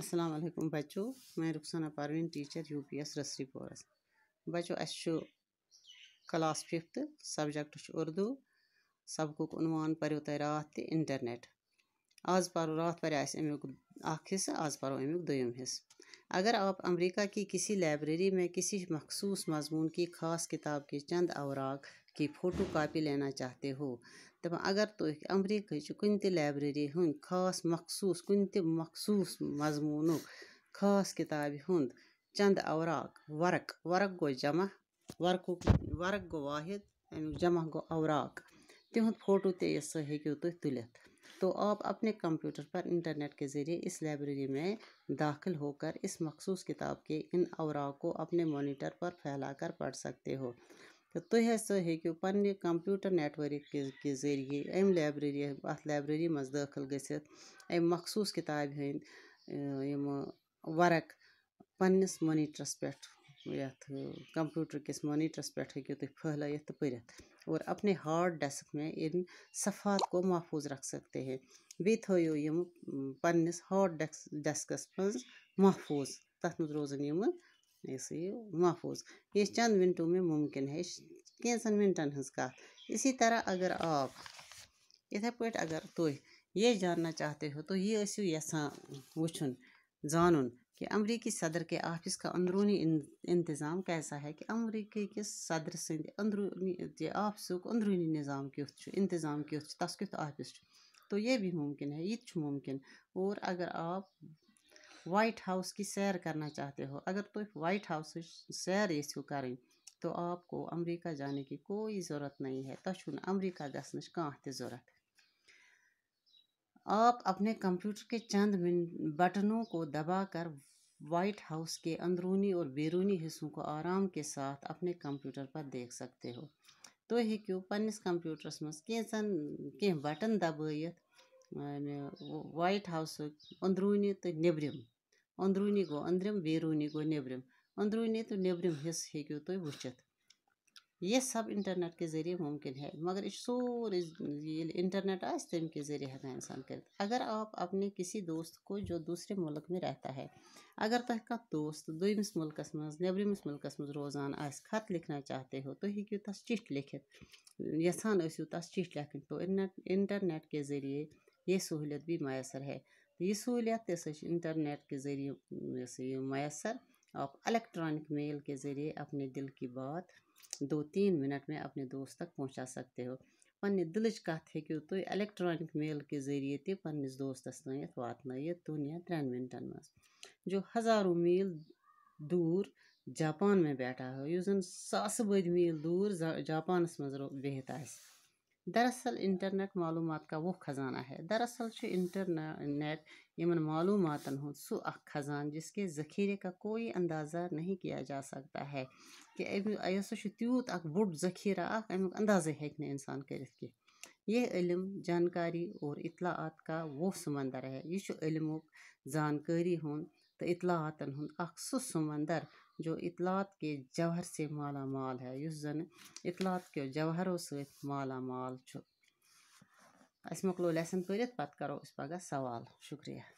अस्सलाम वालेकुम बच्चों मैं Rukhsana Parveen teacher U P S रसरी पोरस बच्चों अस क्लास फिफ्थ सब्जेक्ट उर्दू सबक उनवान पो तुम रात इंटरनेट आज पो रात पे अमुक हिस्सा आज पो अमुक दुम हिस्सा अगर आप अमेरिका की किसी लाइब्रेरी में किसी मखसूस मजमून की ख़ास किताब की चंद अवराक की फ़ोटो कापी लेना चाहते हो तब अगर तुम तो अमरीकी कुन लाइब्रेरी हूँ खास मखसूस कुन तखसूस मजमून खास किताब हूँ चंद अवराक वर्क वर्क गो जमा वर्क वर्क गो वाहिद जमा गो अवराक तिहुंद फ़ोटो ते सो तुम तुल तो आप अपने कंप्यूटर पर इंटरनेट के ज़रिए इस लाइब्रेरी में दाखिल होकर इस मखसूस किताब के इन अवराव को अपने मॉनिटर पर फैलाकर पढ़ सकते हो तो तुम हसो हेकु पे कंप्यूटर नेटवर्क के जरिए अम लाइब्रेरी अत लाइब्रेरी मज दाखिल गसित अम मखसूस किताब हंद वर्क पन्नस मॉनिटरस पे यथ कंप्यूटर किस मोनीटरस पे हे तुम फहलत तो, तो पढ़ और अपने हार्ड डेस्क में इन सफात को महफूज रख सकते हैं बी थो तो यम पस हार्ड डेस्क डेस्कस महफूज तथ मोजन यम महफूज ये चंद मिनटों में मुमकिन है कैंसन मिनटन हत इसी तरह अगर आप इथे पे अगर तुम तो ये जानना चाहते हो तो ये यहां वो जान कि अमरीकी सदर के आफिस का अंदरूनी इंतज़ाम कैसा है कि अमरीकी के सदर सद अंदरूनी अंदरूनी निज़ाम क्यों इंतज़ाम क्यों तस क्युत आफिस तो ये भी मुमकिन है ये मुमकिन और अगर आप वाइट हाउस की सैर करना चाहते हो अगर तो वाइट हाउस सैर यू करें तो आपको अमरीका जाने की कोई ज़रूरत नहीं है तुम अमरीका गसनच कह तरह आप अपने कंप्यूटर के चंद बटनों को दबाकर व्हाइट हाउस के अंदरूनी और बैरूनी हिस्सों को आराम के साथ अपने कंप्यूटर पर देख सकते हो तो ही क्यों पन्नस कंप्यूटरस कह बटन दबत व्हाइट हाउस अंदरूनी तो नबरम अंदरूनी गो अंदरम बैरूनी गो नबरम अंदरूनी तो नबरम हिस्स हेको तो तुम वुचित ये सब इंटरनेट के ज़रिए मुमकिन है मगर इस सोरे इंटरनेट आज तम के ज़रिए हमें इंसान कर अगर आप अपने किसी दोस्त को जो दूसरे मुल्क में रहता है अगर तह का दोस्त दुमस मुल्क मज नबरमस मुल्क मज रोजान खत लिखना चाहते हो तो हूँ तस चिठ लिखित यसान तस चिठ लेखन तो इंटरनेट के ज़रिए ये सहूलियत भी मैसर है तो यह सहूलियत तस इंटरनेट के ज़रिए मैसर आप इलेक्ट्रॉनिक मेल के ज़रिए अपने दिल की बात दो तीन मिनट में अपने दोस्त तक पहुंचा सकते हो पन्ने दिल्च कथ हूँ तुम इलेक्ट्रॉनिक मेल के जरिए ते पन्नस दोस्तस नयत वात या त्रेन मिनटन मज जो हज़ारों मील दूर जापान में बैठा हो यु जन सास बद मील दूर जापानस मह बिहत दरअसल इंटरनेट मालूम का वो ख़जाना है दरअसल इंटरनेट इन मालूम सु ख़जान जिसके ज़ख़ीरे का कोई अंदाज़ा नहीं किया जा सकता है कि सह त्यूत तो अख बोड ज़ख़ीरा अमुक अंदाज़े हेकने इंसान कर यह इलम जानकारी और इतलात का वो समंदर है यह जानकारी हूँ तो इतलातन हूँ अख सु जो इतलात के जवहर से माला माल है उस जन इतलात के जवहरों से माला माल अस मोकलो लेसन पढ़ पे करो पगह सवाल शुक्रिया